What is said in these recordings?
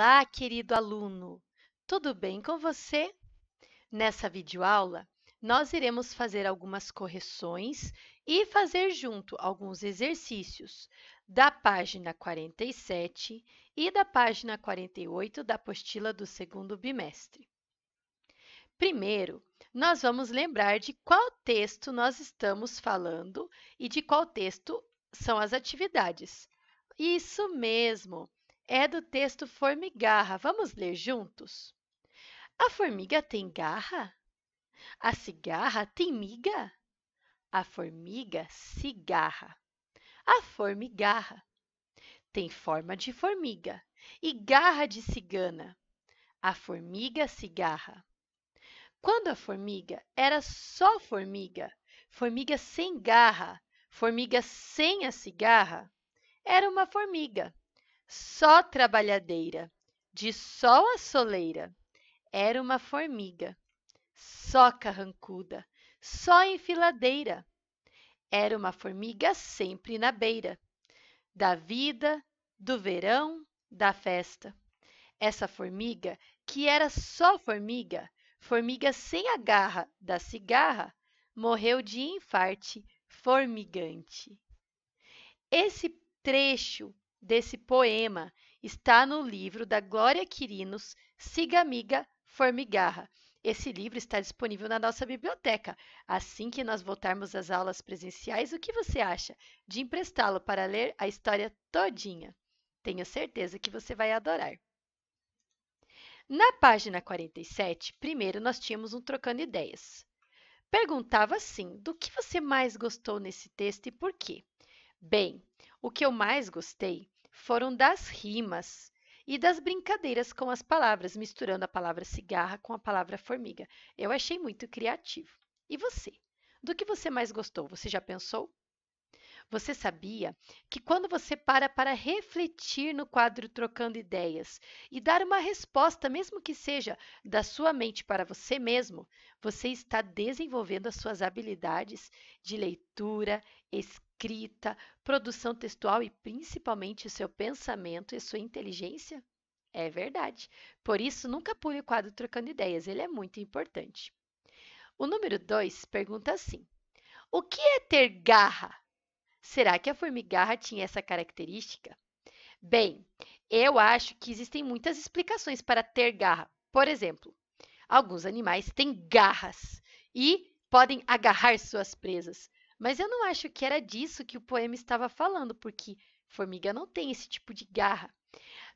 Olá, querido aluno! Tudo bem com você? Nessa videoaula, nós iremos fazer algumas correções e fazer junto alguns exercícios da página 47 e da página 48 da apostila do segundo bimestre. Primeiro, nós vamos lembrar de qual texto nós estamos falando e de qual texto são as atividades. Isso mesmo! é do texto Formigarra. Vamos ler juntos? A formiga tem garra? A cigarra tem miga? A formiga cigarra. A formigarra tem forma de formiga e garra de cigana. A formiga cigarra. Quando a formiga era só formiga, formiga sem garra, formiga sem a cigarra, era uma formiga só trabalhadeira, de sol a soleira. Era uma formiga, só carrancuda, só enfiladeira. Era uma formiga sempre na beira da vida, do verão, da festa. Essa formiga, que era só formiga, formiga sem a garra da cigarra, morreu de infarte formigante. Esse trecho desse poema está no livro da Glória Quirinos, Siga Amiga Formigarra. Esse livro está disponível na nossa biblioteca. Assim que nós voltarmos às aulas presenciais, o que você acha de emprestá-lo para ler a história todinha? Tenho certeza que você vai adorar. Na página 47, primeiro nós tínhamos um trocando ideias. Perguntava assim: do que você mais gostou nesse texto e por quê? Bem, o que eu mais gostei foram das rimas e das brincadeiras com as palavras, misturando a palavra cigarra com a palavra formiga. Eu achei muito criativo. E você? Do que você mais gostou? Você já pensou? Você sabia que quando você para para refletir no quadro Trocando Ideias e dar uma resposta, mesmo que seja da sua mente para você mesmo, você está desenvolvendo as suas habilidades de leitura, escrita, produção textual e principalmente o seu pensamento e sua inteligência? É verdade. Por isso, nunca pule o quadro Trocando Ideias, ele é muito importante. O número 2 pergunta assim: O que é ter garra? Será que a formigarra tinha essa característica? Bem, eu acho que existem muitas explicações para ter garra. Por exemplo, alguns animais têm garras e podem agarrar suas presas. Mas eu não acho que era disso que o poema estava falando, porque formiga não tem esse tipo de garra.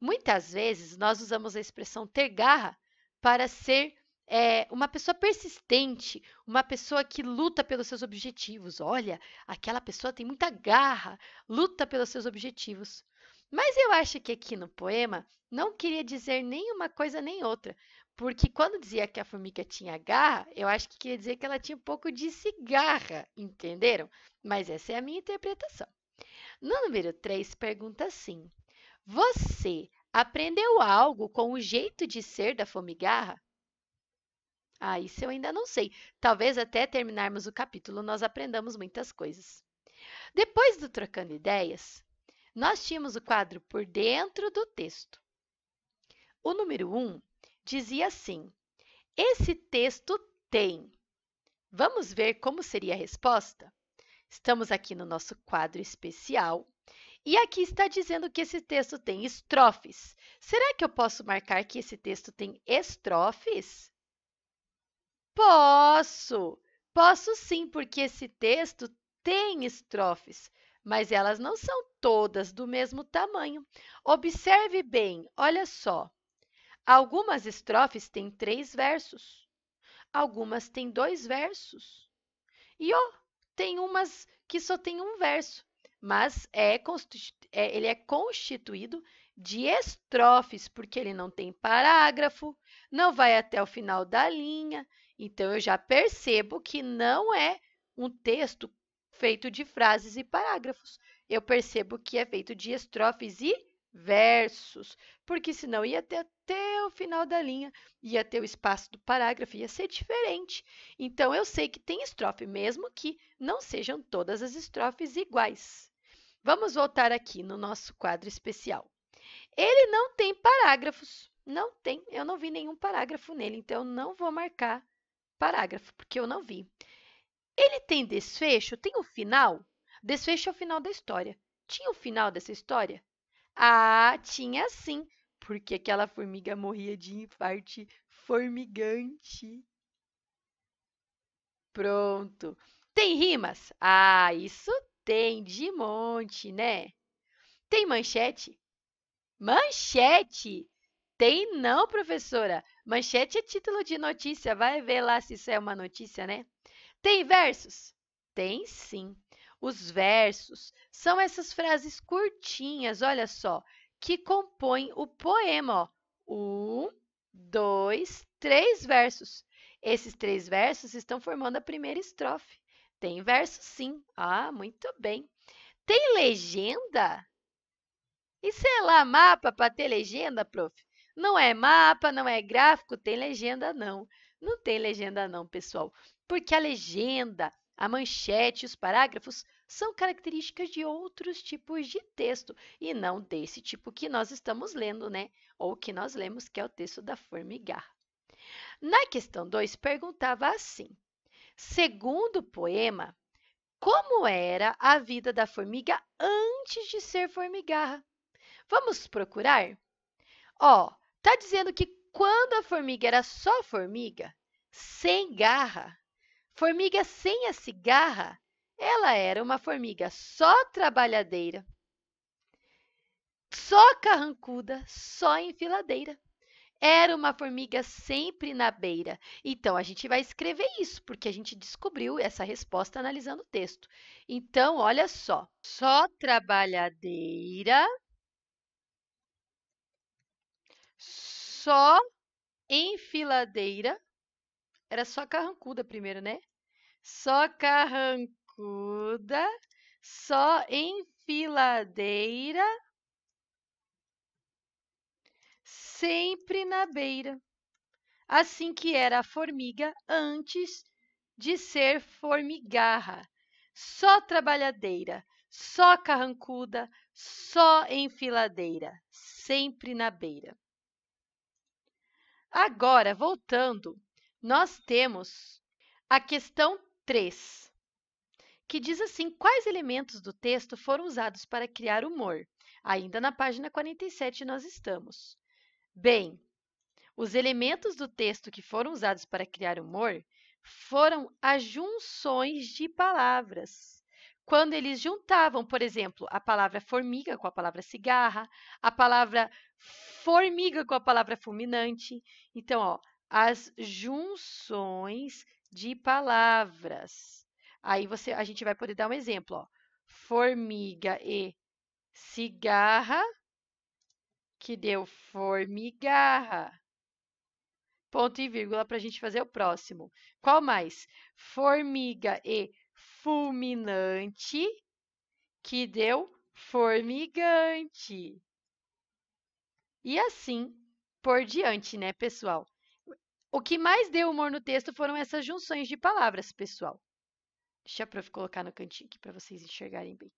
Muitas vezes nós usamos a expressão ter garra para ser é, uma pessoa persistente, uma pessoa que luta pelos seus objetivos. Olha, aquela pessoa tem muita garra, luta pelos seus objetivos. Mas eu acho que aqui no poema não queria dizer nem uma coisa nem outra, porque quando dizia que a formiga tinha garra, eu acho que queria dizer que ela tinha um pouco de cigarra, entenderam? Mas essa é a minha interpretação. No número 3, pergunta assim: Você aprendeu algo com o jeito de ser da formigarra? Ah, isso eu ainda não sei. Talvez até terminarmos o capítulo nós aprendamos muitas coisas. Depois do Trocando Ideias, nós tínhamos o quadro por dentro do texto. O número 1 um dizia assim: Esse texto tem. Vamos ver como seria a resposta? Estamos aqui no nosso quadro especial e aqui está dizendo que esse texto tem estrofes. Será que eu posso marcar que esse texto tem estrofes? Posso! Posso sim, porque esse texto tem estrofes, mas elas não são todas do mesmo tamanho. Observe bem, olha só. Algumas estrofes têm três versos, algumas têm dois versos, e ó, tem umas que só tem um verso, mas é, é, ele é constituído de estrofes, porque ele não tem parágrafo, não vai até o final da linha, então eu já percebo que não é um texto feito de frases e parágrafos. Eu percebo que é feito de estrofes e versos, porque senão ia ter até o final da linha, ia ter o espaço do parágrafo, ia ser diferente. Então eu sei que tem estrofe, mesmo que não sejam todas as estrofes iguais. Vamos voltar aqui no nosso quadro especial. Ele não tem parágrafos, não tem, eu não vi nenhum parágrafo nele, então não vou marcar parágrafo, porque eu não vi. Ele tem desfecho? Tem o um final? Desfecho é o final da história. Tinha o um final dessa história? Ah, tinha sim, porque aquela formiga morria de infarte formigante. Pronto. Tem rimas? Ah, isso tem de monte, né? Tem manchete? Manchete! Tem não, professora. Manchete é título de notícia. Vai ver lá se isso é uma notícia, né? Tem versos? Tem sim. Os versos são essas frases curtinhas, olha só, que compõem o poema. Ó. Um, dois, três versos. Esses três versos estão formando a primeira estrofe. Tem verso, sim. Ah, muito bem. Tem legenda? Isso é lá mapa para ter legenda, prof? Não é mapa, não é gráfico, tem legenda não. Não tem legenda não, pessoal, porque a legenda, a manchete, os parágrafos são características de outros tipos de texto e não desse tipo que nós estamos lendo, né? Ou que nós lemos, que é o texto da formigarra. Na questão 2, perguntava assim: segundo o poema, como era a vida da formiga antes de ser formigarra? Vamos procurar? Ó, Está dizendo que quando a formiga era só formiga, sem garra, formiga sem a cigarra, ela era uma formiga só trabalhadeira, só carrancuda, só enfiladeira. Era uma formiga sempre na beira. Então, a gente vai escrever isso, porque a gente descobriu essa resposta analisando o texto. Então, olha só. Só trabalhadeira só enfiladeira. Era só carrancuda primeiro, né? Só carrancuda, só enfiladeira, sempre na beira. Assim que era a formiga antes de ser formigarra. Só trabalhadeira, só carrancuda, só enfiladeira, sempre na beira. Agora, voltando, nós temos a questão 3, que diz assim: quais elementos do texto foram usados para criar humor? Ainda na página 47 nós estamos. Bem, os elementos do texto que foram usados para criar humor foram as junções de palavras quando eles juntavam, por exemplo, a palavra formiga com a palavra cigarra, a palavra formiga com a palavra fulminante. Então, ó, as junções de palavras. Aí você, a gente vai poder dar um exemplo, ó. Formiga e cigarra, que deu formigarra. Ponto e vírgula para a gente fazer o próximo. Qual mais? Formiga e fulminante que deu formigante. E assim por diante, né, pessoal? O que mais deu humor no texto foram essas junções de palavras, pessoal. Deixa eu colocar no cantinho aqui para vocês enxergarem bem.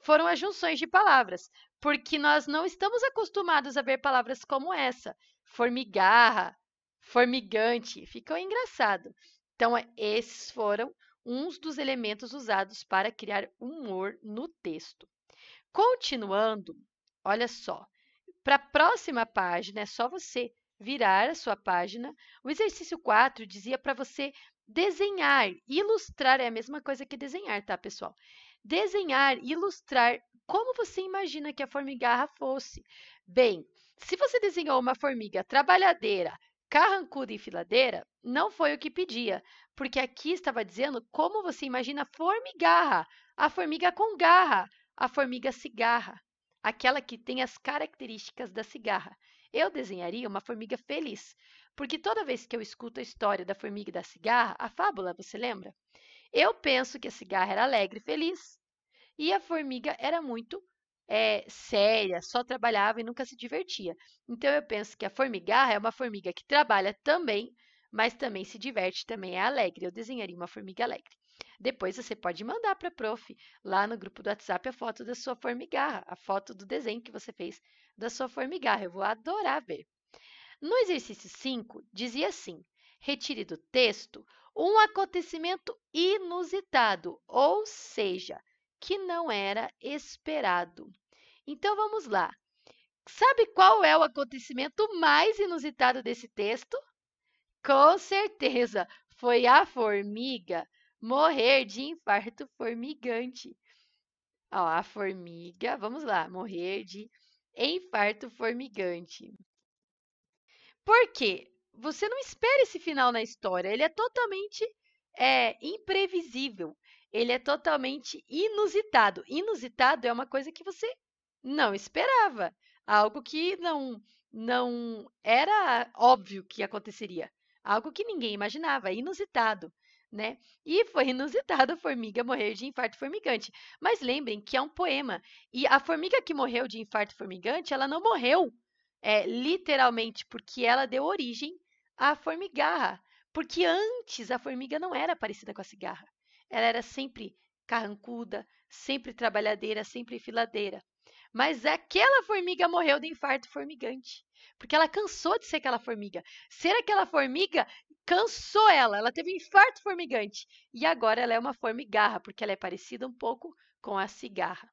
Foram as junções de palavras, porque nós não estamos acostumados a ver palavras como essa: formigarra, formigante. Ficou engraçado. Então, é, esses foram uns dos elementos usados para criar humor no texto. Continuando, olha só. Para a próxima página, é só você virar a sua página. O exercício 4 dizia para você desenhar. Ilustrar é a mesma coisa que desenhar, tá, pessoal? Desenhar, ilustrar como você imagina que a formigarra fosse. Bem, se você desenhou uma formiga trabalhadeira, Carrancuda e filadeira não foi o que pedia, porque aqui estava dizendo como você imagina formigarra, a formiga com garra, a formiga cigarra, aquela que tem as características da cigarra. Eu desenharia uma formiga feliz, porque toda vez que eu escuto a história da formiga e da cigarra, a fábula, você lembra? Eu penso que a cigarra era alegre e feliz, e a formiga era muito é, séria, só trabalhava e nunca se divertia. Então eu penso que a formigarra é uma formiga que trabalha também, mas também se diverte, também é alegre. Eu desenharia uma formiga alegre. Depois você pode mandar para a prof lá no grupo do WhatsApp a foto da sua formigarra, a foto do desenho que você fez da sua formigarra. Eu vou adorar ver. No exercício 5, dizia assim: retire do texto um acontecimento inusitado, ou seja, que não era esperado. Então vamos lá. Sabe qual é o acontecimento mais inusitado desse texto? Com certeza, foi a formiga morrer de infarto formigante. Ó, a formiga, vamos lá, morrer de infarto formigante. Por quê? Você não espera esse final na história, ele é totalmente é, imprevisível, ele é totalmente inusitado. Inusitado é uma coisa que você não esperava. Algo que não não era óbvio que aconteceria. Algo que ninguém imaginava, é inusitado, né? E foi inusitado a formiga morrer de infarto formigante. Mas lembrem que é um poema. E a formiga que morreu de infarto formigante, ela não morreu é, literalmente porque ela deu origem à formigarra. Porque antes a formiga não era parecida com a cigarra. Ela era sempre carrancuda, sempre trabalhadeira, sempre filadeira. Mas aquela formiga morreu de infarto formigante. Porque ela cansou de ser aquela formiga. Ser aquela formiga cansou ela. Ela teve um infarto formigante. E agora ela é uma formigarra, porque ela é parecida um pouco com a cigarra.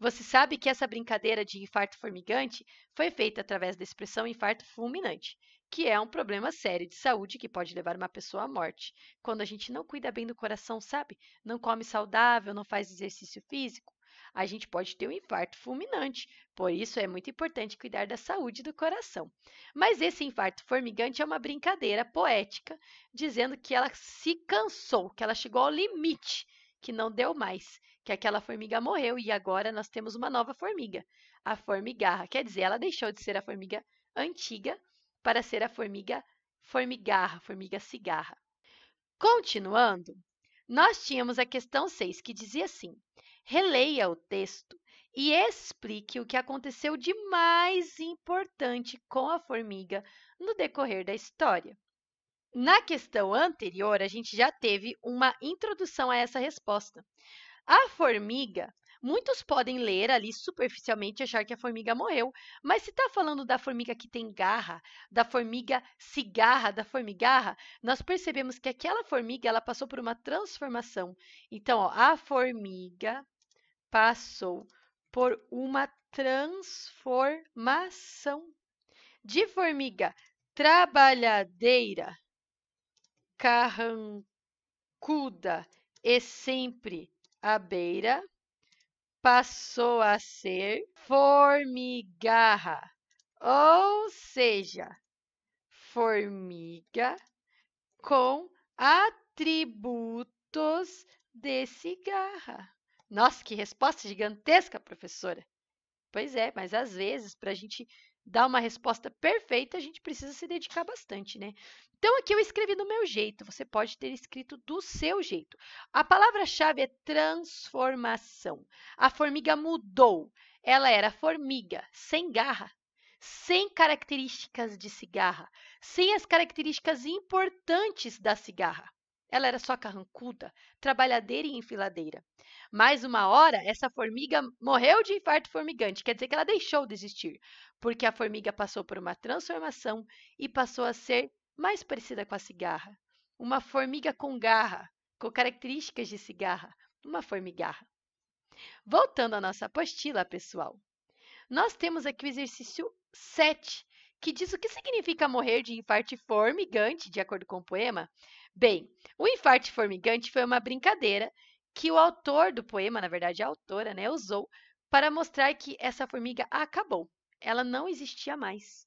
Você sabe que essa brincadeira de infarto formigante foi feita através da expressão infarto fulminante, que é um problema sério de saúde que pode levar uma pessoa à morte. Quando a gente não cuida bem do coração, sabe? Não come saudável, não faz exercício físico, a gente pode ter um infarto fulminante. Por isso é muito importante cuidar da saúde do coração. Mas esse infarto formigante é uma brincadeira poética, dizendo que ela se cansou, que ela chegou ao limite, que não deu mais, que aquela formiga morreu e agora nós temos uma nova formiga, a formigarra. Quer dizer, ela deixou de ser a formiga antiga para ser a formiga formigarra, formiga cigarra. Continuando, nós tínhamos a questão 6, que dizia assim: Releia o texto e explique o que aconteceu de mais importante com a formiga no decorrer da história. Na questão anterior, a gente já teve uma introdução a essa resposta. A formiga, muitos podem ler ali superficialmente e achar que a formiga morreu, mas se está falando da formiga que tem garra, da formiga cigarra, da formigarra, nós percebemos que aquela formiga ela passou por uma transformação. Então, ó, a formiga passou por uma transformação de formiga trabalhadeira, carrancuda e sempre à beira, passou a ser formigarra, ou seja, formiga com atributos de cigarra. Nossa, que resposta gigantesca, professora! Pois é, mas às vezes, para a gente dar uma resposta perfeita, a gente precisa se dedicar bastante, né? Então, aqui eu escrevi do meu jeito, você pode ter escrito do seu jeito. A palavra-chave é transformação. A formiga mudou. Ela era formiga, sem garra, sem características de cigarra, sem as características importantes da cigarra. Ela era só carrancuda, trabalhadeira e enfiladeira. Mais uma hora, essa formiga morreu de infarto formigante, quer dizer que ela deixou de existir, porque a formiga passou por uma transformação e passou a ser mais parecida com a cigarra. Uma formiga com garra, com características de cigarra, uma formigarra. Voltando à nossa apostila, pessoal, nós temos aqui o exercício 7, que diz o que significa morrer de infarto formigante, de acordo com o poema, Bem, o infarte formigante foi uma brincadeira que o autor do poema, na verdade a autora, né, usou para mostrar que essa formiga acabou. Ela não existia mais.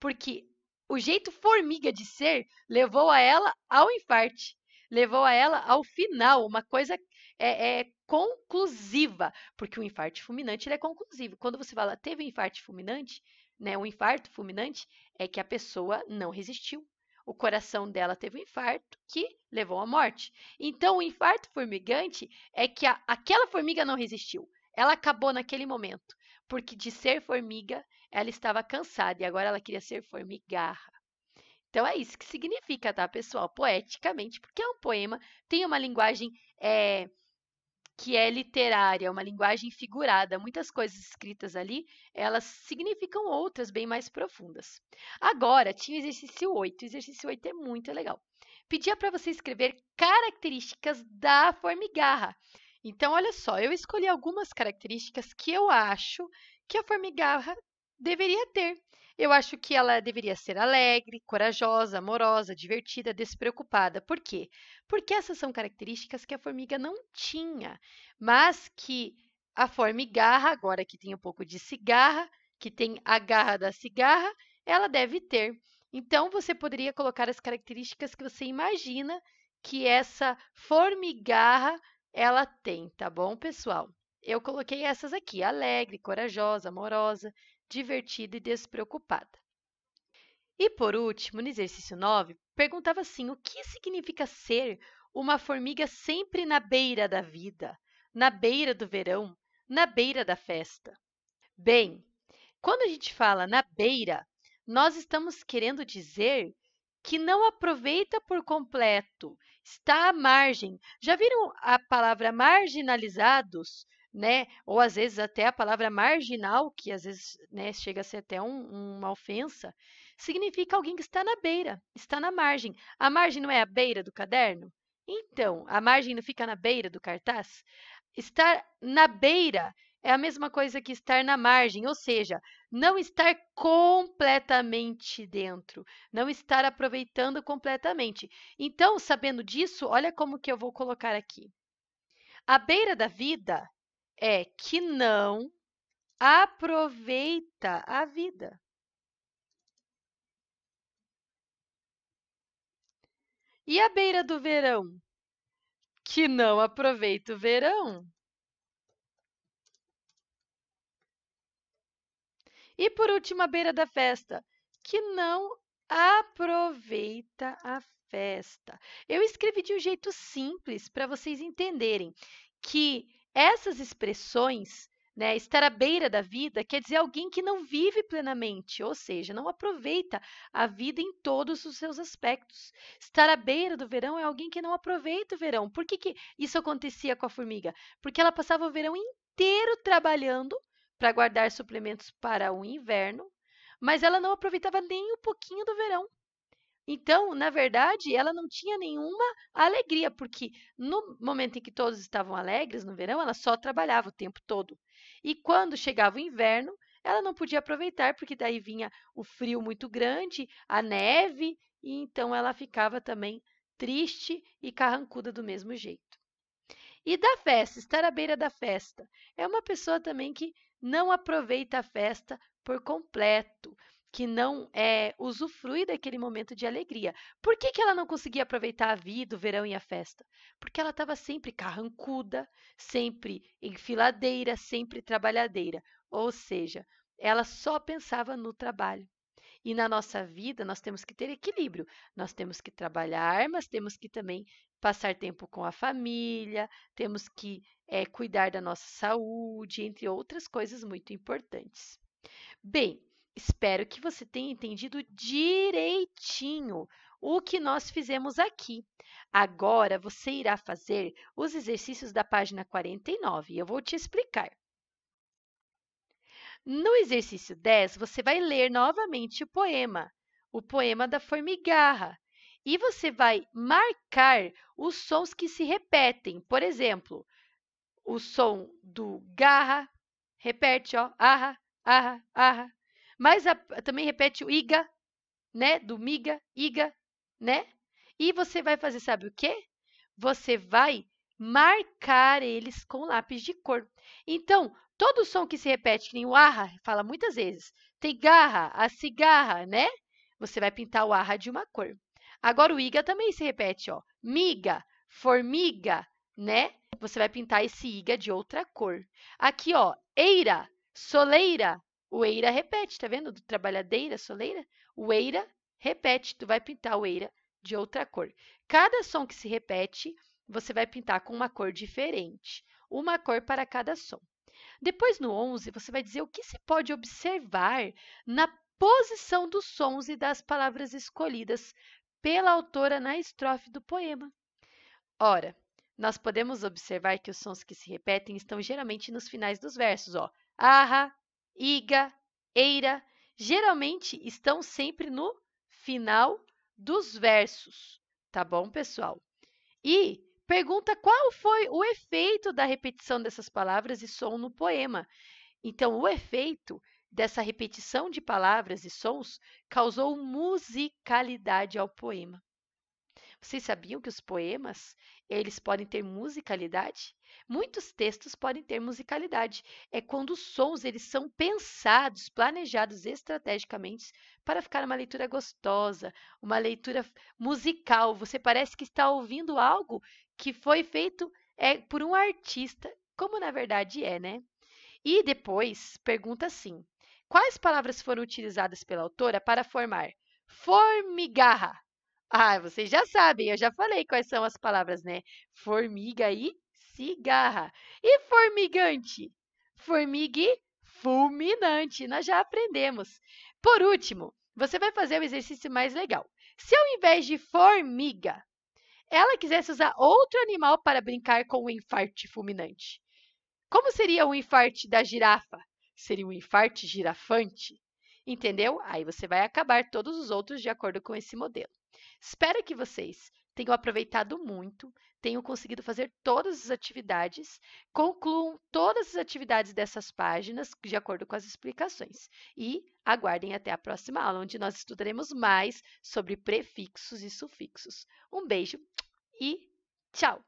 Porque o jeito formiga de ser levou a ela ao infarte, levou a ela ao final, uma coisa é, é conclusiva, porque o infarto fulminante é conclusivo. Quando você fala teve um infarto fulminante, né, um infarto fulminante, é que a pessoa não resistiu, o coração dela teve um infarto que levou à morte. Então, o infarto formigante é que a, aquela formiga não resistiu. Ela acabou naquele momento, porque de ser formiga, ela estava cansada e agora ela queria ser formigarra. Então é isso que significa, tá, pessoal? Poeticamente, porque é um poema, tem uma linguagem é, que é literária, é uma linguagem figurada. Muitas coisas escritas ali, elas significam outras bem mais profundas. Agora, tinha o exercício 8. O exercício 8 é muito legal. Pedia para você escrever características da formigarra. Então, olha só, eu escolhi algumas características que eu acho que a formigarra deveria ter. Eu acho que ela deveria ser alegre, corajosa, amorosa, divertida, despreocupada. Por quê? Porque essas são características que a formiga não tinha, mas que a formigarra, agora que tem um pouco de cigarra, que tem a garra da cigarra, ela deve ter. Então, você poderia colocar as características que você imagina que essa formigarra ela tem, tá bom, pessoal? Eu coloquei essas aqui: alegre, corajosa, amorosa, divertida e despreocupada. E por último, no exercício 9, perguntava assim: o que significa ser uma formiga sempre na beira da vida, na beira do verão, na beira da festa? Bem, quando a gente fala na beira, nós estamos querendo dizer que não aproveita por completo, está à margem. Já viram a palavra marginalizados? né? Ou às vezes até a palavra marginal, que às vezes né, chega a ser até um, uma ofensa, significa alguém que está na beira, está na margem. A margem não é a beira do caderno? Então, a margem não fica na beira do cartaz? Estar na beira é a mesma coisa que estar na margem, ou seja, não estar completamente dentro, não estar aproveitando completamente. Então, sabendo disso, olha como que eu vou colocar aqui. A beira da vida é que não aproveita a vida. E a beira do verão? Que não aproveita o verão. E por último, a beira da festa, que não aproveita a festa. Eu escrevi de um jeito simples para vocês entenderem que essas expressões, né, estar à beira da vida, quer dizer alguém que não vive plenamente, ou seja, não aproveita a vida em todos os seus aspectos. Estar à beira do verão é alguém que não aproveita o verão. Por que, que isso acontecia com a formiga? Porque ela passava o verão inteiro trabalhando para guardar suplementos para o inverno, mas ela não aproveitava nem um pouquinho do verão. Então, na verdade, ela não tinha nenhuma alegria, porque no momento em que todos estavam alegres no verão, ela só trabalhava o tempo todo. E quando chegava o inverno, ela não podia aproveitar, porque daí vinha o frio muito grande, a neve, e então ela ficava também triste e carrancuda do mesmo jeito. E da festa, estar à beira da festa. É uma pessoa também que não aproveita a festa por completo que não é, usufrui daquele momento de alegria. Por que, que ela não conseguia aproveitar a vida, o verão e a festa? Porque ela estava sempre carrancuda, sempre enfiladeira, sempre trabalhadeira. Ou seja, ela só pensava no trabalho. E na nossa vida, nós temos que ter equilíbrio. Nós temos que trabalhar, mas temos que também passar tempo com a família, temos que é, cuidar da nossa saúde, entre outras coisas muito importantes. Bem, Espero que você tenha entendido direitinho o que nós fizemos aqui. Agora você irá fazer os exercícios da página 49 e eu vou te explicar. No exercício 10, você vai ler novamente o poema, o poema da formigarra, e você vai marcar os sons que se repetem. Por exemplo, o som do garra, repete, ó, arra, arra, arra, mas a, também repete o iga, né? Do miga, iga, né? E você vai fazer, sabe o quê? Você vai marcar eles com lápis de cor. Então, todo som que se repete, que nem o arra, fala muitas vezes, tem garra, a cigarra, né? Você vai pintar o arra de uma cor. Agora, o iga também se repete, ó. Miga, formiga, né? Você vai pintar esse iga de outra cor. Aqui, ó, eira, soleira, o eira repete, tá vendo? Do trabalhadeira, soleira. O eira repete, tu vai pintar o eira de outra cor. Cada som que se repete, você vai pintar com uma cor diferente. Uma cor para cada som. Depois, no 11, você vai dizer o que se pode observar na posição dos sons e das palavras escolhidas pela autora na estrofe do poema. Ora, nós podemos observar que os sons que se repetem estão geralmente nos finais dos versos, ó. Arra, ah, iga, eira, geralmente estão sempre no final dos versos, tá bom, pessoal? E pergunta qual foi o efeito da repetição dessas palavras e som no poema. Então, o efeito dessa repetição de palavras e sons causou musicalidade ao poema. Vocês sabiam que os poemas, eles podem ter musicalidade? Muitos textos podem ter musicalidade. É quando os sons eles são pensados, planejados estrategicamente para ficar uma leitura gostosa, uma leitura musical. Você parece que está ouvindo algo que foi feito é, por um artista, como na verdade é, né? E depois pergunta assim: quais palavras foram utilizadas pela autora para formar formigarra? Ah, vocês já sabem, eu já falei quais são as palavras, né? Formiga e cigarra. E formigante? Formigue fulminante. Nós já aprendemos. Por último, você vai fazer o exercício mais legal. Se ao invés de formiga, ela quisesse usar outro animal para brincar com o infarte fulminante, como seria o infarte da girafa? Seria um infarte girafante? Entendeu? Aí você vai acabar todos os outros de acordo com esse modelo. Espero que vocês tenham aproveitado muito, tenham conseguido fazer todas as atividades, concluam todas as atividades dessas páginas de acordo com as explicações e aguardem até a próxima aula, onde nós estudaremos mais sobre prefixos e sufixos. Um beijo e tchau!